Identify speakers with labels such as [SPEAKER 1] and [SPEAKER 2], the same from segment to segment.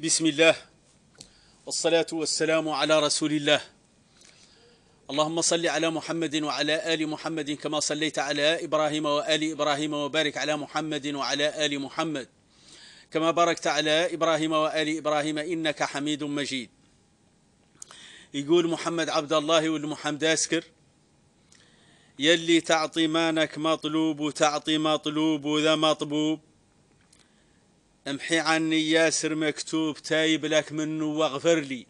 [SPEAKER 1] بسم الله والصلاة والسلام على رسول الله اللهم صل على محمد وعلى آل محمد كما صليت على إبراهيم وآل إبراهيم وبارك على محمد وعلى آل محمد كما باركت على إبراهيم وآل إبراهيم إنك حميد مجيد يقول محمد عبد الله والمحمد أسكر يلي تعطي مانك مطلوب وتعطي مطلوب وذا مطبوب امحي عني ياسر مكتوب تايب لك منه واغفر لي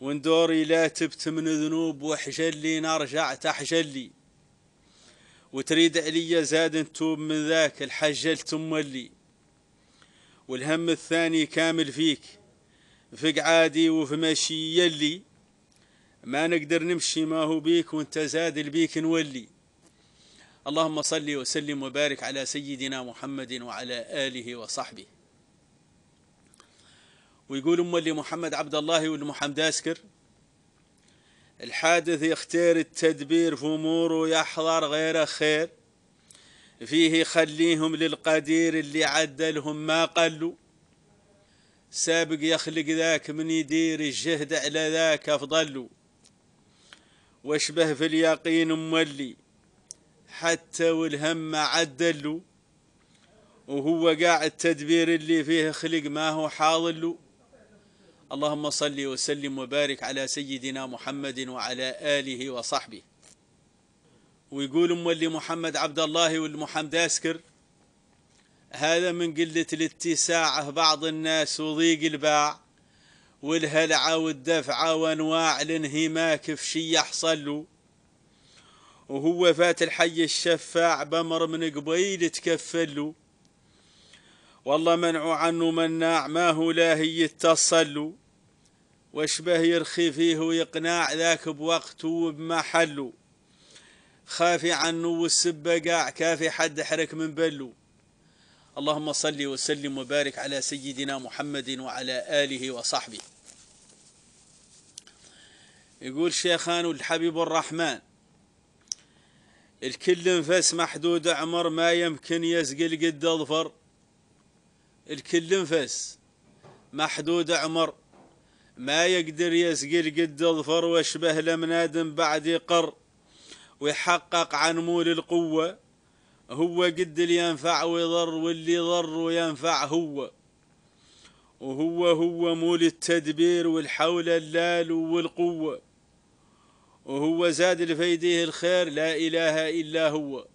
[SPEAKER 1] وندوري لا تبت من ذنوب وحجلي نرجع تحجلي وتريد عليا زاد نتوب من ذاك الحجل تمولي والهم الثاني كامل فيك في قعادي وفي مشي يلي ما نقدر نمشي ما هو بيك وانت زاد البيك نولي اللهم صل وسلم وبارك على سيدنا محمد وعلى آله وصحبه ويقول أم اللي محمد عبد الله والمحمد أسكر الحادث يختار التدبير في أموره يحضر غير خير فيه خليهم للقدير اللي عدلهم ما قلوا سابق يخلق ذاك من يدير الجهد على ذاك أفضل واشبه في اليقين مولي حتى والهم عدل وهو قاعد تدبير اللي فيه خلق ما هو حاضل اللهم صل وسلم وبارك على سيدنا محمد وعلى آله وصحبه ويقول مولي محمد عبد الله والمحمد أسكر هذا من قلة الاتساع بعض الناس وضيق الباع والهلعة والدفعة وانواع الانهماك في شي يحصل له وهو فات الحي الشفاع بمر من قبيل تكفلو والله منعوا عنه مناع ما هو لاهي يتصل واشبه يرخي فيه ويقناع ذاك بوقته وبمحله خافي عنه والسب قاع كافي حد حرك من بلو اللهم صل وسلم وبارك على سيدنا محمد وعلى آله وصحبه يقول شيخان الحبيب الرحمن الكل نفس محدود عمر ما يمكن يزقل قد اظفر الكل نفس محدود عمر ما يقدر يزقل قد اظفر واشبه لمنادم بعد يقر ويحقق عن مول القوة هو قد اللي ينفع ويضر واللي يضر وينفع هو وهو هو مول التدبير والحول اللال والقوه وهو زاد في يديه الخير لا إله إلا هو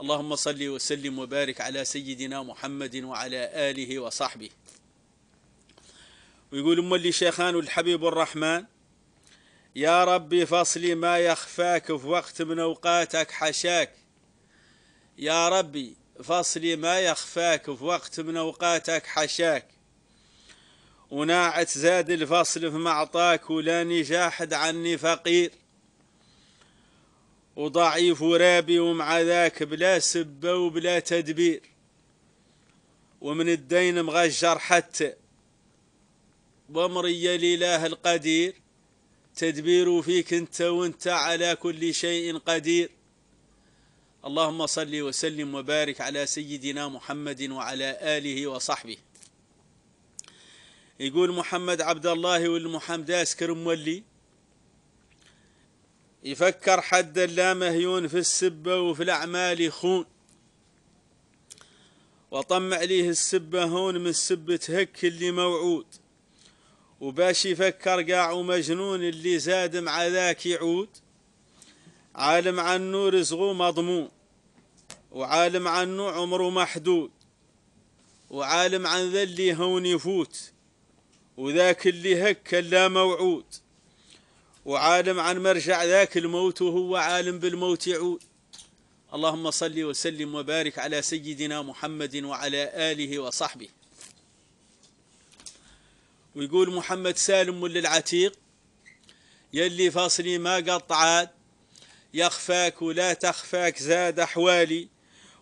[SPEAKER 1] اللهم صل وسلم وبارك على سيدنا محمد وعلى آله وصحبه ويقول أم اللي شيخان والحبيب الرحمن يا ربي فصلي ما يخفاك في وقت من أوقاتك حشاك يا ربي فصلي ما يخفاك في وقت من أوقاتك حشاك وناعت زاد الفصل في أعطاك ولا نجاحد عني فقير وضعيف ورابي ومع ذاك بلا سبة وبلا تدبير ومن الدين مغجر حتى ومري لله القدير تدبير فيك انت وانت على كل شيء قدير اللهم صل وسلم وبارك على سيدنا محمد وعلى آله وصحبه يقول محمد عبد الله والمحمد اسكر مولي يفكر حد لا مهيون في السبة وفي الأعمال يخون وطمع ليه السبة هون من السبة هك اللي موعود وباش يفكر قاع ومجنون اللي زاد مع ذاك يعود عالم عن نور زغو مضمون وعالم عن نوع عمره محدود وعالم عن ذا اللي هون يفوت وذاك اللي هك لا موعود وعالم عن مرجع ذاك الموت وهو عالم بالموت يعود اللهم صل وسلم وبارك على سيدنا محمد وعلى آله وصحبه ويقول محمد سالم للعتيق يلي فاصلي ما قطعات يخفاك ولا تخفاك زاد أحوالي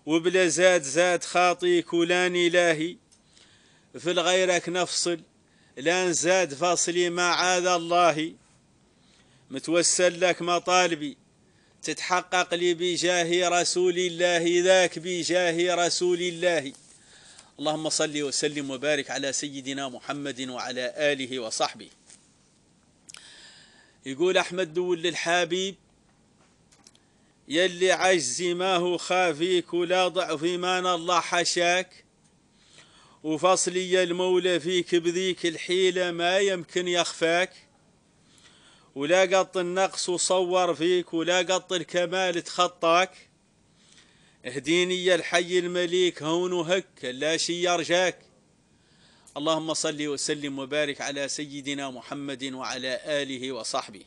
[SPEAKER 1] وبلا زاد زاد خاطيك ولا نلاهي في الغيرك نفصل لان زاد فاصلي معاذ الله متوسل لك مطالبي تتحقق لي بجاه رسول الله ذاك بجاه رسول الله اللهم صل وسلم وبارك على سيدنا محمد وعلى آله وصحبه يقول أحمد دول للحبيب يلي عجزي ما هو خافيك ولا ضعفي ما الله حشاك وفصلي المولى فيك بذيك الحيلة ما يمكن يخفاك ولا قط النقص وصور فيك ولا قط الكمال تخطاك اهديني يا الحي المليك هون وهك لا شي يرجاك اللهم صل وسلم وبارك على سيدنا محمد وعلى آله وصحبه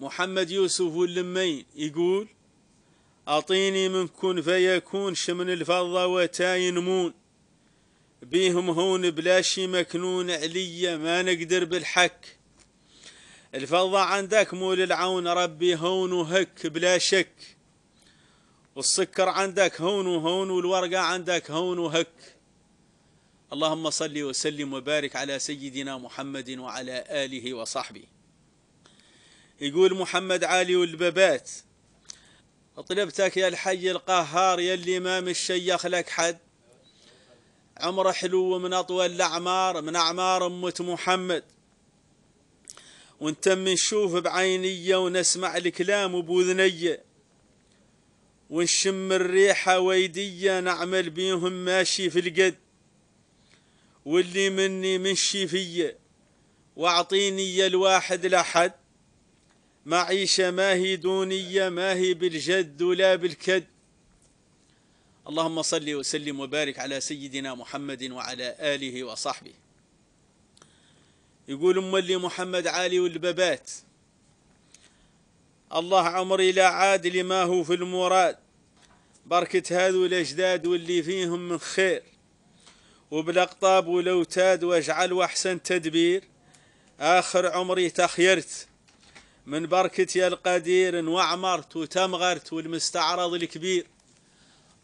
[SPEAKER 1] محمد يوسف اللمين يقول أعطيني من كن فيكون شمن الفضة وتاينمون بيهم هون بلا شي مكنون عليا ما نقدر بالحك الفضة عندك مول العون ربي هون وهك بلا شك والسكر عندك هون وهون والورقة عندك هون وهك اللهم صل وسلم وبارك على سيدنا محمد وعلى آله وصحبه يقول محمد علي والبابات طلبتك يا الحي القهار يا اللي ما مش لك حد عمره حلو من أطول الأعمار من أعمار أمة محمد وانت نشوف بعينية ونسمع الكلام بوذنية ونشم الريحة ويدية نعمل بيهم ماشي في القد واللي مني منشي فيا واعطيني الواحد لحد معيشة ما هي دونية ما هي بالجد ولا بالكد اللهم صل وسلم وبارك على سيدنا محمد وعلى آله وصحبه يقول ام اللي محمد علي والبابات الله عمري لا عاد لما هو في المراد بركة هذو الأجداد واللي فيهم من خير وبالأقطاب والأوتاد واجعل وأحسن تدبير آخر عمري تخيرت من بركة يا القدير وعمرت وتمغرت والمستعرض الكبير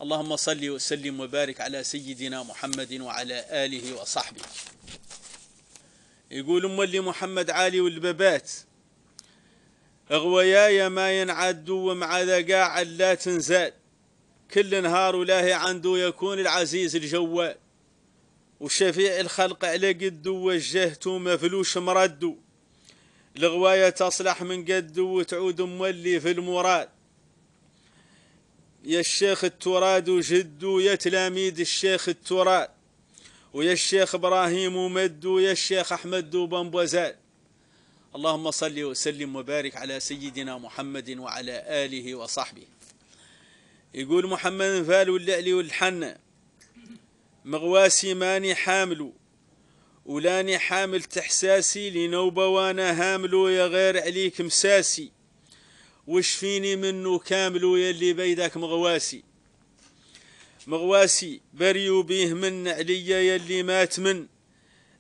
[SPEAKER 1] اللهم صل وسلم وبارك على سيدنا محمد وعلى آله وصحبه يقول مولي محمد علي والبابات غويايا ما ينعد ومع ذا قاع لا تنزاد كل نهار ولاهي عنده يكون العزيز الجوال وشفيع الخلق على قد وجهته ما فلوش مردو الغواية تصلح من قد وتعود مولي في المراد يا الشيخ التراد وجدوا يا تلاميذ الشيخ التراد ويا الشيخ ابراهيم ومد ويا الشيخ احمد وبنبوزال اللهم صل وسلم وبارك على سيدنا محمد وعلى اله وصحبه يقول محمد فال واللعلي والحنة مغواسي ماني حامل ولاني حامل تحساسي لنوبة وانا هامل يا غير عليك مساسي وشفيني منه كامل ويا اللي بيدك مغواسي مغواسي بريو بيه من عليا يلي مات من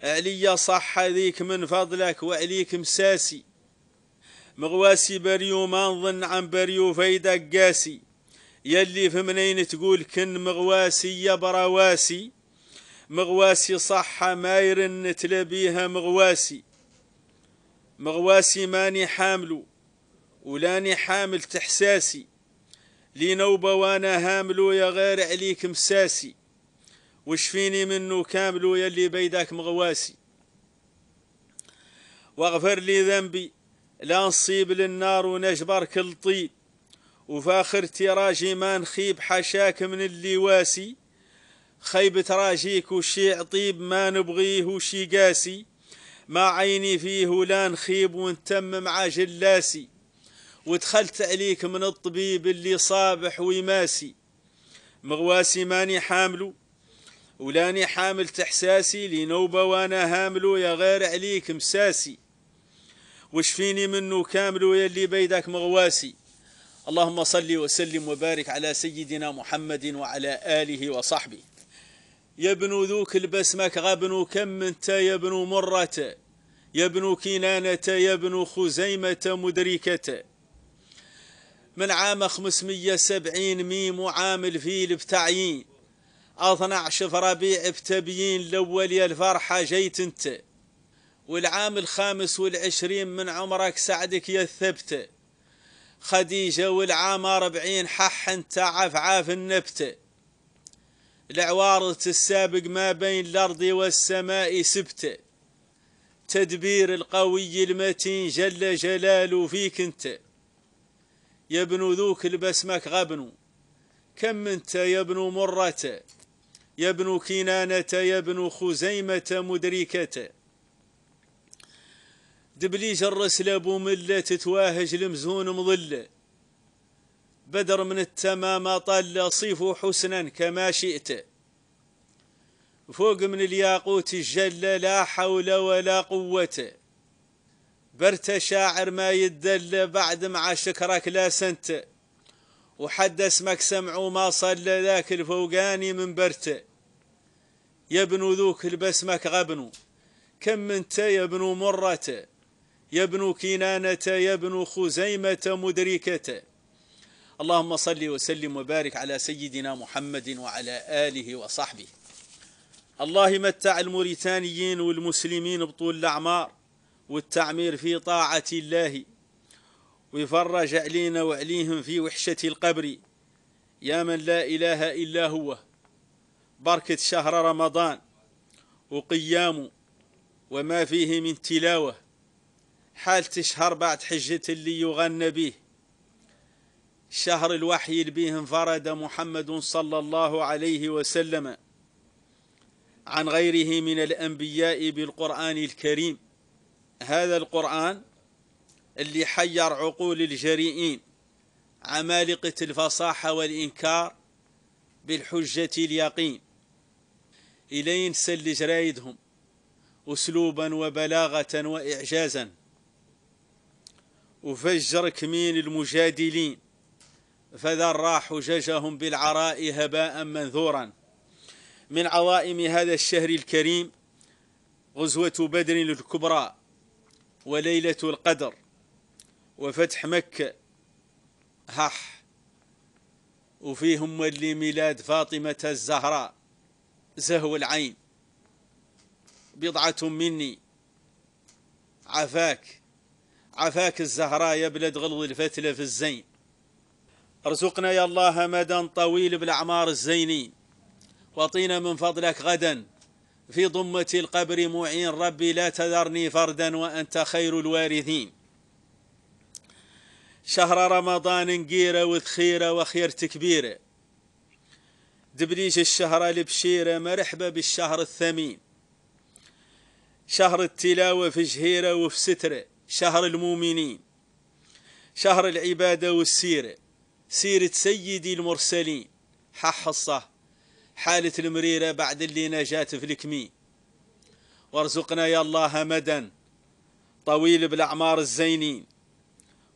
[SPEAKER 1] عليا صح ذيك من فضلك وعليك مساسي مغواسي بريو ما نظن عن بريو فيدك قاسي يلي في منين تقول كن مغواسي يا براواسي مغواسي صح ما يرن تلبيها مغواسي مغواسي ماني حاملو ولاني حامل تحساسي لنوبة وانا هامل ويا غير عليك مساسي فيني منه كامل ويا اللي بيداك مغواسي واغفر لي ذنبي لا نصيب للنار ونجبر كل طيب وفاخرتي راجي ما نخيب حاشاك من اللي واسي خيبة راجيك وشي عطيب ما نبغيه وشي قاسي ما عيني فيه ولا نخيب ونتم مع جلاسي ودخلت عليك من الطبيب اللي صابح ويماسي مغواسي ماني حاملو ولاني حامل تحساسي لنوبة وانا هاملو يا غير عليك مساسي وشفيني منه كاملو يا اللي بيدك مغواسي اللهم صل وسلم وبارك على سيدنا محمد وعلى آله وصحبه يا ابن ذوك البسمك غبن كم انت يا ابن مرة يا ابن كنانة يا ابن خزيمة مدركة من عام 570 ميم وعام الفيل بتعيين 12 في ربيع بتبيين الأول يا الفرحة جيت أنت والعام الخامس والعشرين من عمرك سعدك يا الثبتة خديجة والعام أربعين حح أنت عف عاف النبتة العوارض السابق ما بين الأرض والسماء سبتة تدبير القوي المتين جل جلاله فيك أنت يا ابن ذوك البسمك غبنو كم انت يا ابن مرة يا ابن كنانة يا ابن خزيمة مدركة دبليج الرسل ابو ملة تتواهج لمزون مظلة بدر من التمام طل صيف حسنا كما شئت فوق من الياقوت الجلة لا حول ولا قوة برت شاعر ما يدل بعد مع شكرك لا سنت وحد اسمك سمعوا ما صلى ذاك الفوقاني من برت يا ابن ذوك البسمك غبنو كم انت يا ابن مرته يا ابن كنانة يا ابن خزيمة مدركة اللهم صل وسلم وبارك على سيدنا محمد وعلى آله وصحبه الله متع الموريتانيين والمسلمين بطول الأعمار والتعمير في طاعة الله ويفرج علينا وعليهم في وحشة القبر يا من لا إله إلا هو بركة شهر رمضان وقيامه وما فيه من تلاوة حال تشهر بعد حجة اللي يغنى به شهر الوحي به انفرد محمد صلى الله عليه وسلم عن غيره من الأنبياء بالقرآن الكريم هذا القرآن اللي حير عقول الجريئين عمالقة الفصاحة والإنكار بالحجة اليقين إلين سل جرايدهم أسلوبا وبلاغة وإعجازا وفجر كمين المجادلين فذرى حججهم بالعراء هباء منثورا من عظائم هذا الشهر الكريم غزوة بدر الكبرى وليلة القدر وفتح مكة هح وفيهم ولي ميلاد فاطمة الزهراء زهو العين بضعة مني عفاك عفاك الزهراء يا بلد غلظ الفتلة في الزين ارزقنا يا الله مدى طويل بالأعمار الزينين وأعطينا من فضلك غدا في ضمة القبر معين ربي لا تذرني فردا وأنت خير الوارثين شهر رمضان قيرة وذخيرة وخير كبيرة دبليش الشهر البشيرة مرحبا بالشهر الثمين شهر التلاوة في جهيرة وفي سترة شهر المؤمنين شهر العبادة والسيرة سيرة سيدي المرسلين حح الصه حالة المريرة بعد اللي نجات في الكمي وارزقنا يا الله مدا طويل بالأعمار الزينين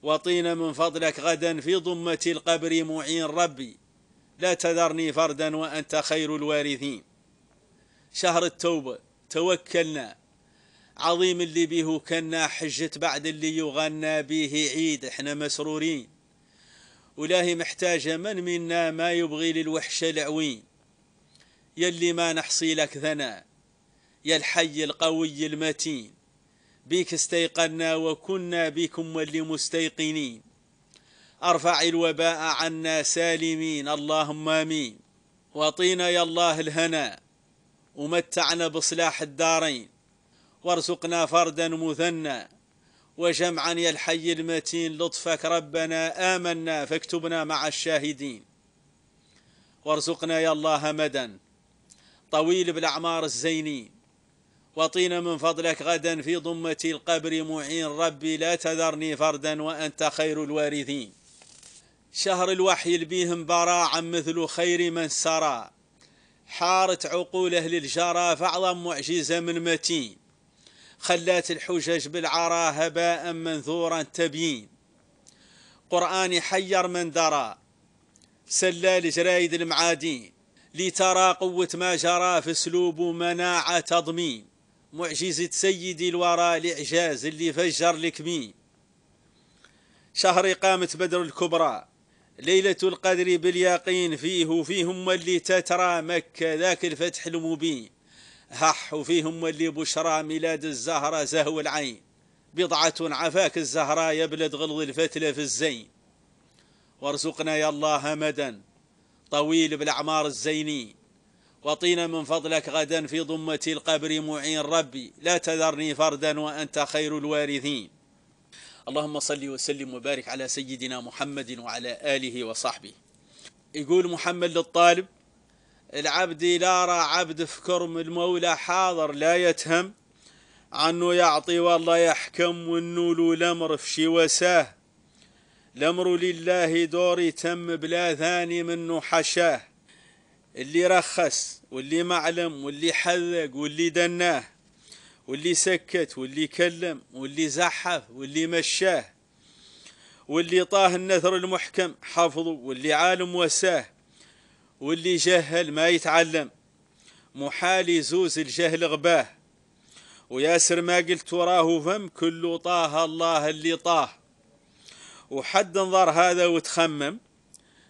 [SPEAKER 1] وطينا من فضلك غدا في ضمة القبر معين ربي لا تذرني فردا وأنت خير الوارثين شهر التوبة توكلنا عظيم اللي به كنا حجة بعد اللي يغنى به عيد احنا مسرورين ولاهي محتاجة من منا ما يبغي للوحشة العوين يلي ما نحصي لك ثناء يا الحي القوي المتين بيك استيقنا وكنا بكم واللي مستيقنين ارفع الوباء عنا سالمين اللهم امين واعطينا يا الله الهنا ومتعنا بصلاح الدارين وارزقنا فردا مثنى وجمعا يا الحي المتين لطفك ربنا آمنا فاكتبنا مع الشاهدين وارزقنا يا الله مدا طويل بالأعمار الزيني وطين من فضلك غدا في ضمة القبر معين ربي لا تذرني فردا وأنت خير الوارثين شهر الوحي البيهم براعا مثل خير من سرى حارت عقول أهل الجرى فأعظم معجزة من متين خلات الحجج بالعرى هباء منثورا تبيين قرآن حير من درى سلى جرايد المعادين لترى قوة ما جرى في اسلوب مناعة تضمين معجزة سيدي الورى الإعجاز اللي فجر الكمين شهر قامة بدر الكبرى ليلة القدر باليقين فيه وفيهم اللي تترى مكة ذاك الفتح المبين هح وفيهم اللي بشرى ميلاد الزهرة زهو العين بضعة عفاك الزهرة يا بلد غلظ الفتلة في الزين وارزقنا يا الله مدًا طويل بالأعمار الزيني وطينا من فضلك غدا في ضمة القبر معين ربي لا تذرني فردا وأنت خير الوارثين اللهم صل وسلم وبارك على سيدنا محمد وعلى آله وصحبه يقول محمد للطالب العبد لا را عبد في كرم المولى حاضر لا يتهم عنه يعطي والله يحكم والنول والامر في شي وساه الأمر لله دوري تم بلا ثاني منه حشاه اللي رخص واللي معلم واللي حذق واللي دناه واللي سكت واللي كلم واللي زحف واللي مشاه واللي طاه النثر المحكم حفظه واللي عالم وساه واللي جهل ما يتعلم محال يزوز الجهل غباه وياسر ما قلت وراه فم كله طاه الله اللي طاه وحد انظر هذا وتخمم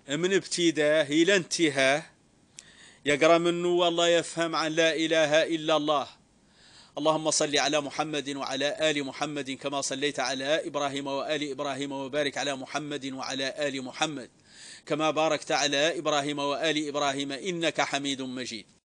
[SPEAKER 1] من ابتداء إلى انتهاه يقرأ منه والله يفهم عن لا إله إلا الله اللهم صل على محمد وعلى آل محمد كما صليت على إبراهيم وآل إبراهيم وبارك على محمد وعلى آل محمد كما باركت على إبراهيم وآل إبراهيم إنك حميد مجيد